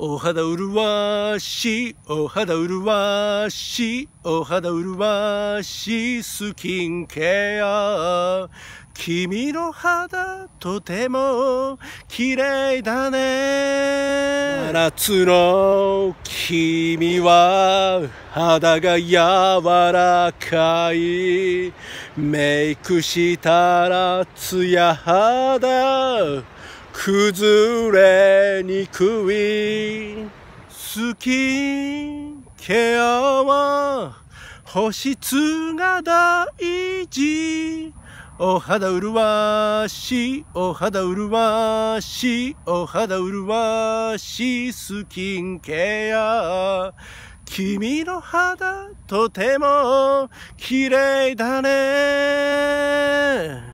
お肌麗しお肌麗しお肌麗しスキンケア。君の肌とても綺麗だね。夏の君は肌が柔らかい。メイクしたらツヤ肌。崩れにくいスキンケアは保湿が大事。お肌うるわし、お肌うるわし、お肌うるわし、スキンケア。君の肌とても綺麗だね。